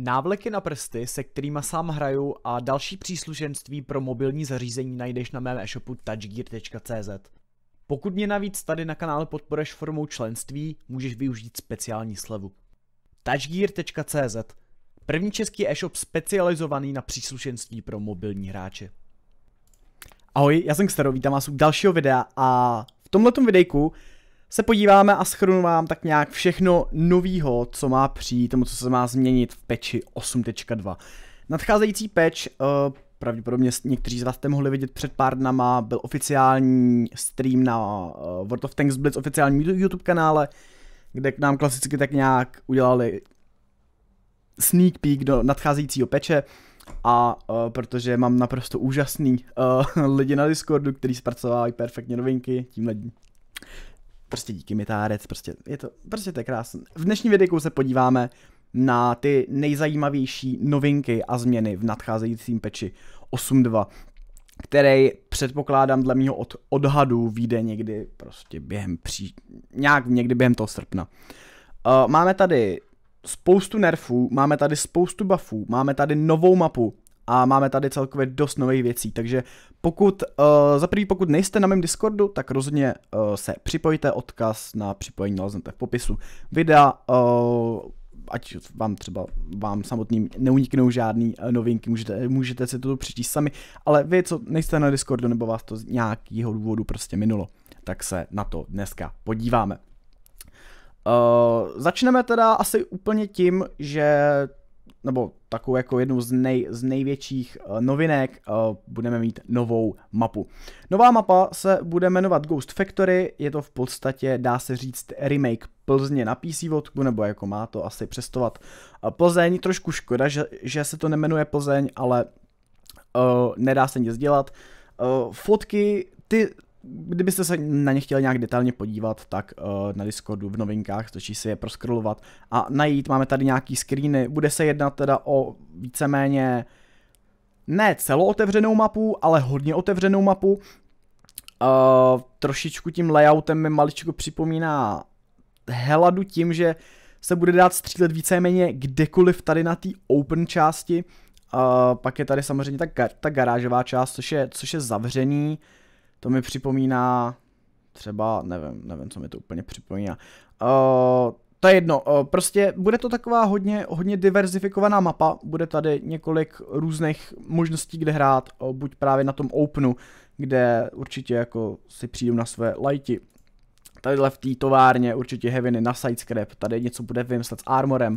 Návleky na prsty, se kterými sám hraju a další příslušenství pro mobilní zařízení najdeš na mém e-shopu touchgear.cz. Pokud mě navíc tady na kanále podporeš formou členství, můžeš využít speciální slevu. touchgear.cz První český e-shop specializovaný na příslušenství pro mobilní hráče. Ahoj, já jsem Xtero, vítám vás u dalšího videa a v tomto videjku se podíváme a schrnu vám tak nějak všechno novýho, co má přijít, tomu, co se má změnit v peči 8.2. Nadcházející peč, uh, pravděpodobně někteří z vás jste mohli vidět před pár dnama, byl oficiální stream na uh, World of Tanks Blitz oficiálním YouTube kanále, kde k nám klasicky tak nějak udělali sneak peek do nadcházejícího peče a uh, protože mám naprosto úžasný uh, lidi na Discordu, kteří zpracovávají perfektně novinky, tímhle prostě díky Mitárec, prostě je to, prostě to je krásné. V dnešní videu se podíváme na ty nejzajímavější novinky a změny v nadcházejícím peči 8.2, který předpokládám dle mého od, odhadu vyjde někdy prostě během pří, nějak někdy během toho srpna. Uh, máme tady spoustu nerfů, máme tady spoustu buffů, máme tady novou mapu, a máme tady celkově dost nových věcí, takže pokud, uh, za prvý pokud nejste na mém Discordu, tak rozhodně uh, se připojte, odkaz na připojení naleznete v popisu videa, uh, ať vám třeba vám samotným neuniknou žádný novinky, můžete, můžete si to přečíst sami, ale vy, co nejste na Discordu nebo vás to z nějakého důvodu prostě minulo, tak se na to dneska podíváme. Uh, začneme teda asi úplně tím, že nebo takovou jako jednu z, nej, z největších eh, novinek, eh, budeme mít novou mapu. Nová mapa se bude jmenovat Ghost Factory, je to v podstatě, dá se říct, remake Plzně na PC vodku, nebo jako má to asi přestovat eh, Plzeň. Trošku škoda, že, že se to nemenuje Plzeň, ale uh, nedá se nic dělat. Uh, fotky, ty kdybyste se na ně chtěli nějak detailně podívat, tak uh, na Discordu v novinkách stačí si je proskrolovat a najít. Máme tady nějaký screeny, bude se jednat teda o víceméně ne celootevřenou mapu, ale hodně otevřenou mapu. Uh, trošičku tím layoutem mi maličko připomíná Heladu tím, že se bude dát střílet víceméně kdekoliv tady na té open části. Uh, pak je tady samozřejmě ta, ta garážová část, což je, což je zavřený. Uh, to mi připomíná třeba, nevím, nevím, co mi to úplně připomíná. Uh, to je jedno, uh, prostě bude to taková hodně, hodně diverzifikovaná mapa, bude tady několik různých možností, kde hrát, uh, buď právě na tom Openu, kde určitě jako si přijdu na své lajti. Tadyhle v té továrně určitě Heaviny na Sidescrap, tady něco bude vymyslet s Armorem.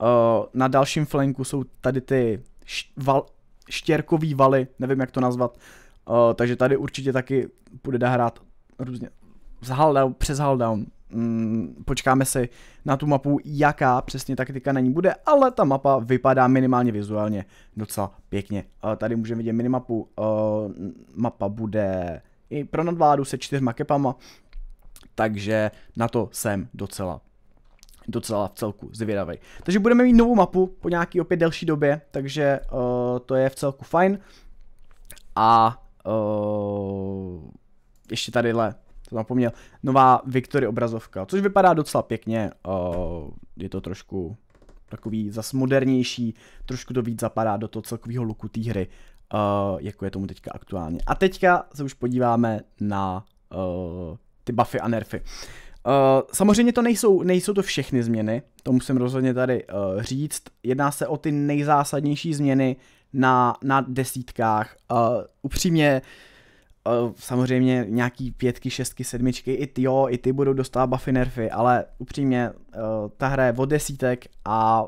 Uh, na dalším flanku jsou tady ty š- val- štěrkový valy, nevím jak to nazvat, Uh, takže tady určitě taky bude dá hrát různě z Haldown, přes Haldown. Mm, počkáme si na tu mapu, jaká přesně taktika na ní bude, ale ta mapa vypadá minimálně vizuálně docela pěkně. Uh, tady můžeme vidět minimapu, uh, mapa bude i pro nadvládu se čtyřma kepama, takže na to jsem docela docela v celku zvědavý. Takže budeme mít novou mapu po nějaký opět delší době, takže uh, to je v celku fajn. A uh, ještě tadyhle, to zapomněl, nová Victory obrazovka, což vypadá docela pěkně, uh, je to trošku takový zas modernější, trošku to víc zapadá do toho celkového luku té hry, uh, jako je tomu teďka aktuálně. A teďka se už podíváme na uh, ty buffy a nerfy. Uh, samozřejmě to nejsou, nejsou to všechny změny, to musím rozhodně tady uh, říct. Jedná se o ty nejzásadnější změny, na, na desítkách. Uh, upřímně, uh, samozřejmě nějaký pětky, šestky, sedmičky, i ty, jo, i ty budou dostávat buffy nerfy, ale upřímně, uh, ta hra je od desítek a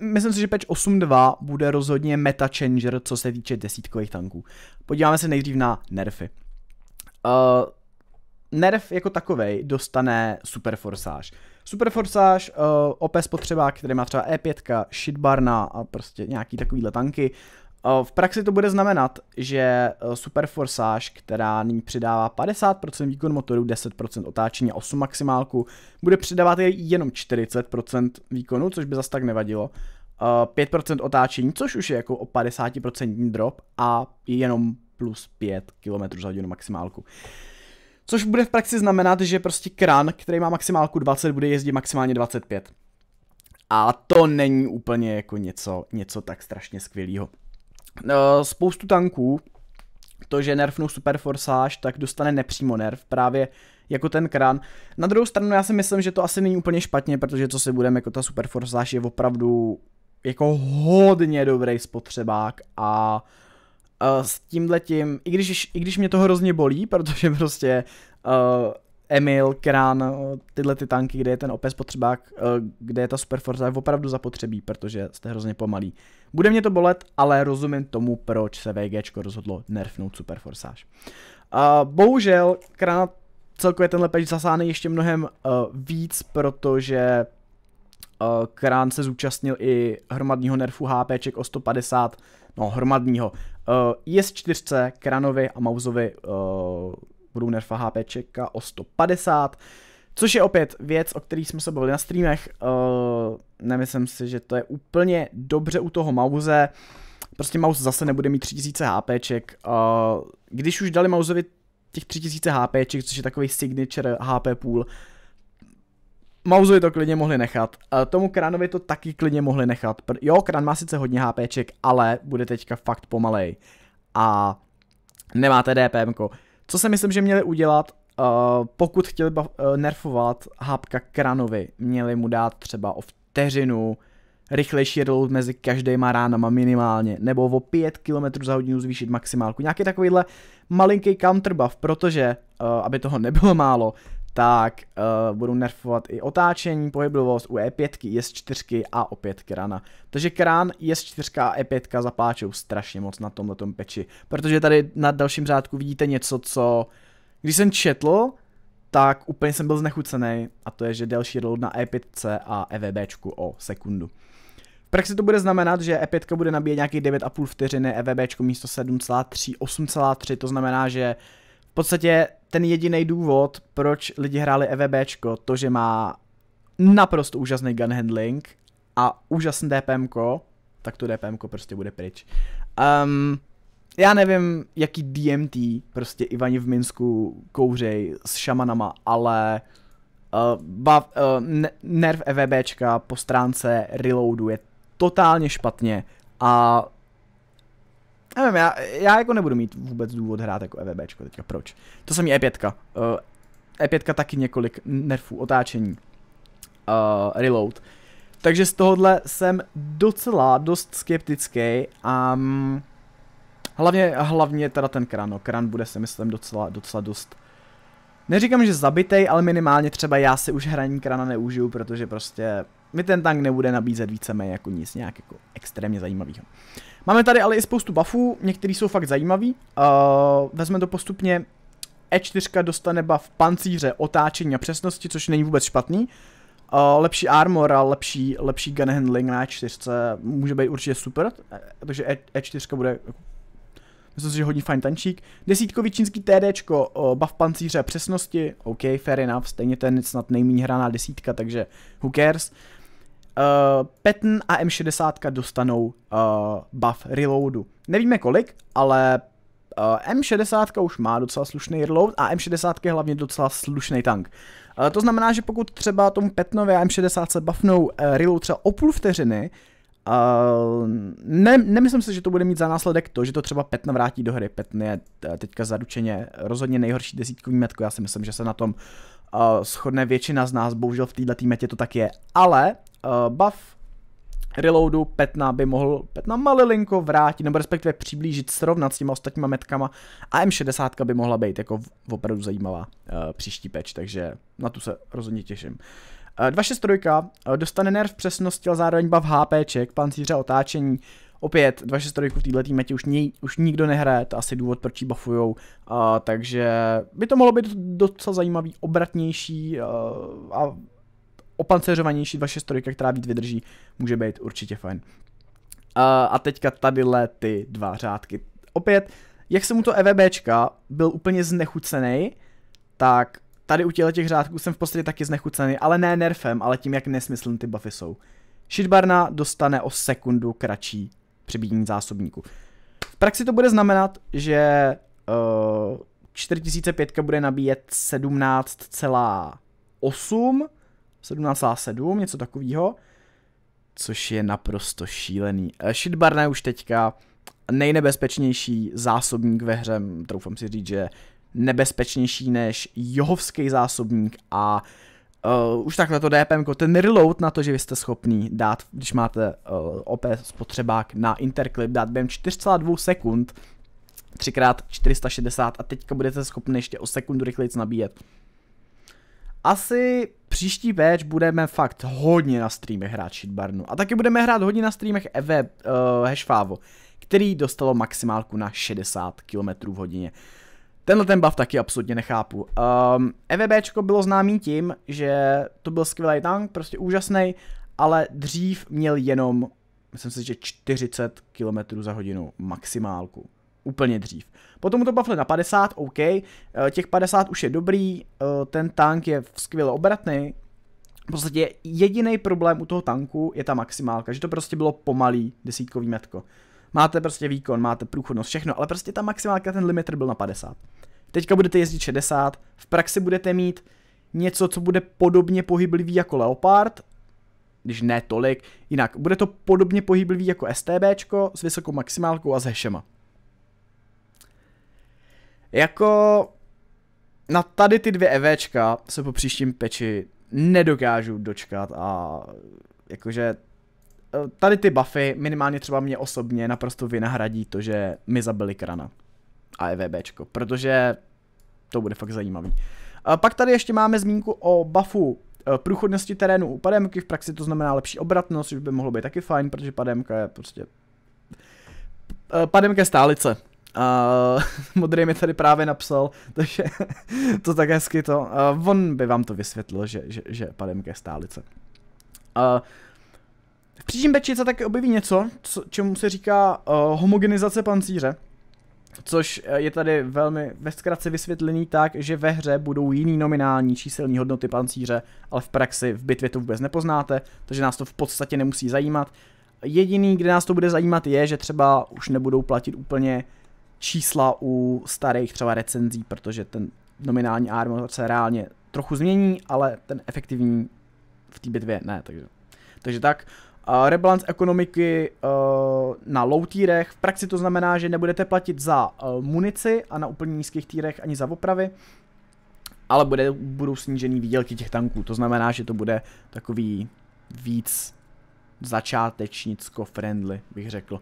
Myslím si, že patch 8.2 bude rozhodně meta changer, co se týče desítkových tanků. Podíváme se nejdřív na nerfy. Uh, nerf jako takovej dostane Super Uh, Super Forsage, uh, OP spotřeba, který má třeba E5, Shitbarna a prostě nějaký takovýhle tanky. Uh, v praxi to bude znamenat, že uh, Super Forsage, která nyní přidává 50% výkon motoru, 10% otáčení a 8 maximálku, bude přidávat jenom 40% výkonu, což by zas tak nevadilo. 5% eh, otáčení, což už je jako o 50% drop a jenom plus 5 km za hodinu maximálku. Uh, Což bude v praxi znamenat, že prostě kran, který má maximálku 20, bude jezdit maximálně 25. A to není úplně jako něco, něco tak strašně skvělého. No, spoustu tanků, to, že nerfnou Super Forsage, tak dostane nepřímo nerf právě jako ten kran. Na druhou stranu já si myslím, že to asi není úplně špatně, protože co si budeme, jako ta Super Forsage je opravdu jako hodně dobrý spotřebák a uh, s tímhletím, i když, i když mě to hrozně bolí, protože prostě uh, Emil, Krán, eh, tyhle ty tanky, kde je ten potřebák, uh, kde je ta Superforza, je opravdu zapotřebí, protože jste hrozně pomalý. Bude mě to bolet, ale rozumím tomu, proč se VG rozhodlo nerfnout Superforsáž. Uh, bohužel, Krán celkově tenhle peč zasáhne ještě mnohem uh, víc, protože uh, Krán se zúčastnil i hromadního nerfu HPček o 150, no hromadního, Uh, eh, IS4, kranovi a mauzovi uh, eh, budou nerfa HPčka o 150, což je opět věc, o které jsme se bavili na streamech. Uh, nemyslím si, že to je úplně dobře u toho mauze. Prostě mouse zase nebude mít 3000 HP Uh, když už dali mauzovi těch 3000 ček, což je takový signature HP půl, Mauzovi to klidně mohli nechat. Tomu Kranovi to taky klidně mohli nechat. Jo, Kran má sice hodně HPček, ale bude teďka fakt pomalej. A nemáte DPM. Co si myslím, že měli udělat, eh, pokud chtěli eh, nerfovat hápka Kranovi, měli mu dát třeba o vteřinu rychlejší reload mezi každýma ránama minimálně, nebo o 5 km za hodinu zvýšit maximálku. Nějaký takovýhle malinký counterbuff, protože, eh, aby toho nebylo málo, tak uh, eh, budou nerfovat i otáčení, pohyblivost u E5, S4 e a opět krana. Takže krán S4 e a E5 zapláčou strašně moc na tomto peči, protože tady na dalším řádku vidíte něco, co když jsem četl, tak úplně jsem byl znechucený a to je, že delší reload na E5 a EVBčku o sekundu. V praxi to bude znamenat, že E5 bude nabíjet nějakých 9,5 vteřiny, EVB místo 7,3, 8,3, to znamená, že v podstatě ten jediný důvod, proč lidi hráli EVBčko, to, že má naprosto úžasný gun handling a úžasný DPM, tak to DPM prostě bude pryč. Um, já nevím, jaký DMT prostě Ivani v Minsku kouřej s šamanama, ale uh, bav, uh, nerv EVBčka po stránce reloadu je totálně špatně a Nevím, já, já jako nebudu mít vůbec důvod hrát jako EVBčko teďka, proč? To samý E5. Uh, E5 taky několik nerfů, otáčení. Uh, reload. Takže z tohohle jsem docela dost skeptický a um, hlavně, hlavně teda ten kran, no. kran bude si myslím docela, docela dost Neříkám, že zabitej, ale minimálně třeba já si už hraní krana neužiju, protože prostě mi ten tank nebude nabízet víceméně jako nic nějak jako extrémně zajímavého. Máme tady ale i spoustu buffů, některý jsou fakt zajímavý. Uh, eh, vezme to postupně. E4 dostane buff pancíře, otáčení a přesnosti, což není vůbec špatný. Uh, lepší armor a lepší, lepší gun handling na E4 může být určitě super, eh, takže e, 4 e bude jako- Myslím si, že hodně fajn tančík. Desítkový čínský TD uh, buff pancíře přesnosti, OK, fair enough, stejně ten snad nejméně hraná desítka, takže who cares uh, eh, Patton a M60 dostanou uh, buff reloadu. Nevíme kolik, ale uh, eh, M60 už má docela slušný reload a M60 je hlavně docela slušný tank. Uh, to znamená, že pokud třeba tomu Petnovi a M60 se buffnou uh, reload třeba o půl vteřiny, Uh, ne, nemyslím si, že to bude mít za následek to, že to třeba petn vrátí do hry. Petn je teďka zaručeně rozhodně nejhorší desítkový metko. Já si myslím, že se na tom uh, shodne většina z nás. Bohužel v této metě to tak je. Ale uh, buff reloadu Petna by mohl Petna malilinko vrátit, nebo respektive přiblížit, srovnat s těma ostatníma metkama a M60 by mohla být jako v, opravdu zajímavá uh, příští peč, takže na tu se rozhodně těším. Uh, 263 uh, dostane nerv přesnosti, ale zároveň bav HPček, pancíře otáčení, opět 263 v této metě už, ni, už nikdo nehraje, to asi důvod, proč ji buffujou, uh, takže by to mohlo být docela zajímavý, obratnější uh, a opancerovanější 2.6.3, která víc vydrží, může být určitě fajn. Uh, a teďka tadyhle ty dva řádky. Opět, jak jsem mu to EVBčka byl úplně znechucený, tak tady u těch řádků jsem v podstatě taky znechucený, ale ne nerfem, ale tím, jak nesmyslný ty buffy jsou. Shitbarna dostane o sekundu kratší přibíjení zásobníku. V praxi to bude znamenat, že uh, eh, 4005 bude nabíjet 17,8 17,7, něco takového. Což je naprosto šílený. Eh, Shitbarna je už teďka nejnebezpečnější zásobník ve hře, troufám si říct, že nebezpečnější než johovský zásobník a uh, už takhle to DPM, ten reload na to, že vy jste schopný dát, když máte uh, eh, OP spotřebák na interclip, dát během 4,2 sekund 3x460 a teďka budete schopni ještě o sekundu rychleji nabíjet asi příští patch budeme fakt hodně na streamech hrát Shitbarnu. A taky budeme hrát hodně na streamech Eve uh, Hashfavo, který dostalo maximálku na 60 km v hodině. Tenhle ten buff taky absolutně nechápu. Um, ehm, EVBčko bylo známý tím, že to byl skvělý tank, prostě úžasný, ale dřív měl jenom, myslím si, že 40 km za hodinu maximálku úplně dřív. Potom mu to buffli na 50, OK, eh, těch 50 už je dobrý, eh, ten tank je skvěle obratný, v podstatě jediný problém u toho tanku je ta maximálka, že to prostě bylo pomalý desítkový metko. Máte prostě výkon, máte průchodnost, všechno, ale prostě ta maximálka, ten limiter byl na 50. Teďka budete jezdit 60, v praxi budete mít něco, co bude podobně pohyblivý jako Leopard, když ne tolik, jinak bude to podobně pohyblivý jako STBčko s vysokou maximálkou a s hešema. Jako na tady ty dvě EVčka se po příštím peči nedokážu dočkat a jakože e, tady ty buffy minimálně třeba mě osobně naprosto vynahradí to, že mi zabili krana a EVBčko, protože to bude fakt zajímavý. A pak tady ještě máme zmínku o buffu e, průchodnosti terénu u pademky, v praxi to znamená lepší obratnost, což by mohlo být taky fajn, protože pademka je prostě... E, pademka je stálice, a Modrý mi tady právě napsal, takže to tak hezky to. Uh, on by vám to vysvětlil, že, že, že padem ke stálice. Uh, v příštím beči se taky objeví něco, co, čemu se říká uh, homogenizace pancíře. Což eh, je tady velmi ve zkratce vysvětlený tak, že ve hře budou jiný nominální číselní hodnoty pancíře, ale v praxi v bitvě to vůbec nepoznáte, takže nás to v podstatě nemusí zajímat. Jediný, kde nás to bude zajímat, je, že třeba už nebudou platit úplně uh, čísla u starých třeba recenzí, protože ten nominální armor se reálně trochu změní, ale ten efektivní v té bitvě ne, takže, takže tak. Uh, rebalance ekonomiky uh, na low týrech v praxi to znamená, že nebudete platit za uh, munici a na úplně nízkých týrech ani za opravy, ale bude, budou snížený výdělky těch tanků, to znamená, že to bude takový víc začátečnicko-friendly, bych řekl.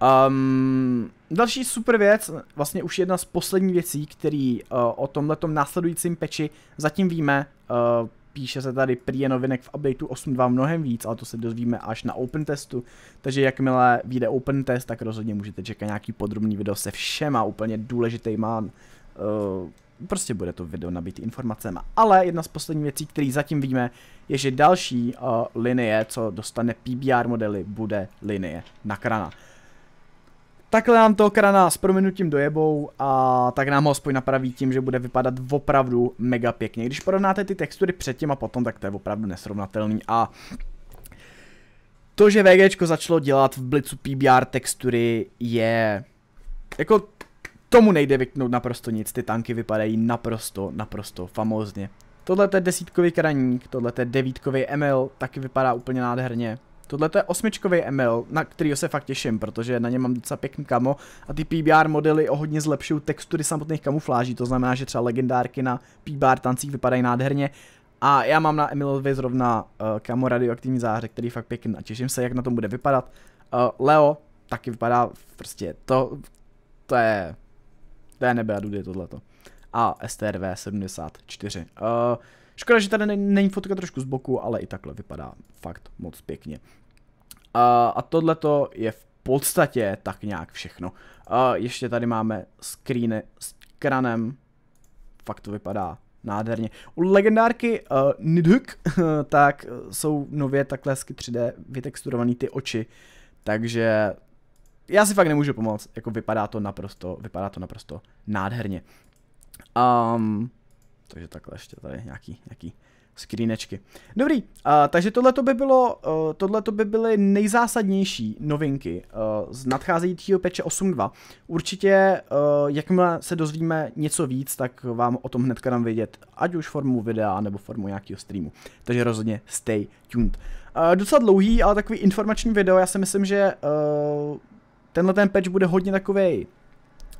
Um, další super věc, vlastně už jedna z posledních věcí, který uh, o tomhletom následujícím peči zatím víme, uh, píše se tady prý novinek v updateu 8.2 mnohem víc, ale to se dozvíme až na open testu, takže jakmile vyjde open test, tak rozhodně můžete čekat nějaký podrobný video se všema úplně důležitýma, uh, eh, prostě bude to video nabitý informacemi. Ale jedna z posledních věcí, který zatím víme, je, že další uh, linie, co dostane PBR modely, bude linie na krana. Takhle nám to krana s proměnutím dojebou a tak nám ho aspoň napraví tím, že bude vypadat opravdu mega pěkně. Když porovnáte ty textury předtím a potom, tak to je opravdu nesrovnatelný a to, že VG začalo dělat v blicu PBR textury je jako tomu nejde vyknout naprosto nic, ty tanky vypadají naprosto, naprosto famózně. Tohle je desítkový kraník, tohle je devítkový ML, taky vypadá úplně nádherně. Tohle je osmičkový ML, na který se fakt těším, protože na něm mám docela pěkný kamo a ty PBR modely o hodně zlepšují textury samotných kamufláží, to znamená, že třeba legendárky na PBR tancích vypadají nádherně a já mám na Emilovi zrovna uh, kamo radioaktivní záře, který fakt pěkný a těším se, jak na tom bude vypadat. Uh, Leo taky vypadá prostě to, to je, to je nebe a dudy tohleto. A STRV 74. Uh, Škoda, že tady není fotka trošku z boku, ale i takhle vypadá fakt moc pěkně. A, a tohleto je v podstatě tak nějak všechno. A ještě tady máme screeny s kranem. Fakt to vypadá nádherně. U legendárky uh, eh, Nidhuk, tak jsou nově takhle hezky 3D vytexturovaný ty oči, takže já si fakt nemůžu pomoct, jako vypadá to naprosto, vypadá to naprosto nádherně. Um, takže takhle ještě tady nějaký, nějaký skrínečky. Dobrý, a, takže tohle by bylo, eh, tohle by byly nejzásadnější novinky eh, z nadcházejícího peče 8.2. Určitě, eh, jakmile se dozvíme něco víc, tak vám o tom hnedka dám vědět, ať už formu videa nebo formu nějakého streamu. Takže rozhodně stay tuned. Docela dlouhý, ale takový informační video, já si myslím, že tenhle ten patch bude hodně takovej,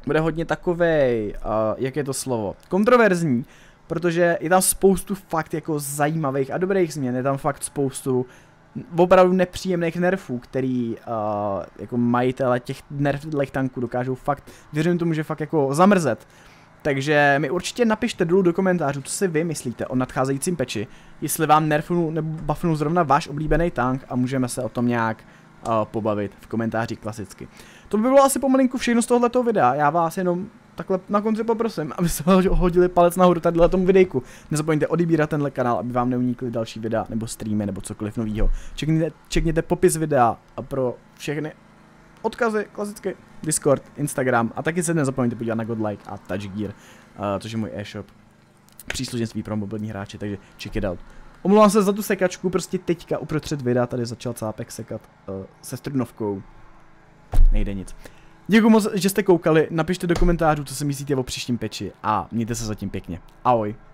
bude hodně takovej, jak je to slovo, kontroverzní, protože je tam spoustu fakt jako zajímavých a dobrých změn, je tam fakt spoustu opravdu nepříjemných nerfů, který uh, jako majitele těch nerflech tanků dokážou fakt, věřím tomu, že fakt jako zamrzet. Takže mi určitě napište dolů do komentářů, co si vy myslíte o nadcházejícím peči, jestli vám nerfnu nebo buffnu zrovna váš oblíbený tank a můžeme se o tom nějak uh, pobavit v komentáři klasicky. To by bylo asi pomalinku všechno z tohoto videa, já vás jenom takhle na konci poprosím, abyste hodili palec nahoru tady na tomu videjku. Nezapomeňte odebírat tenhle kanál, aby vám neunikly další videa, nebo streamy, nebo cokoliv novýho. Čekněte, čekněte popis videa a pro všechny odkazy, klasicky Discord, Instagram a taky se nezapomeňte podívat na Godlike a Touchgear, uh, eh, což je můj e-shop. Příslušenství pro mobilní hráče, takže check it out. Omlouvám se za tu sekačku, prostě teďka uprostřed videa tady začal cápek sekat uh, se strnovkou. Nejde nic. Děkuji moc, že jste koukali, napište do komentářů, co si myslíte o příštím peči a mějte se zatím pěkně. Ahoj.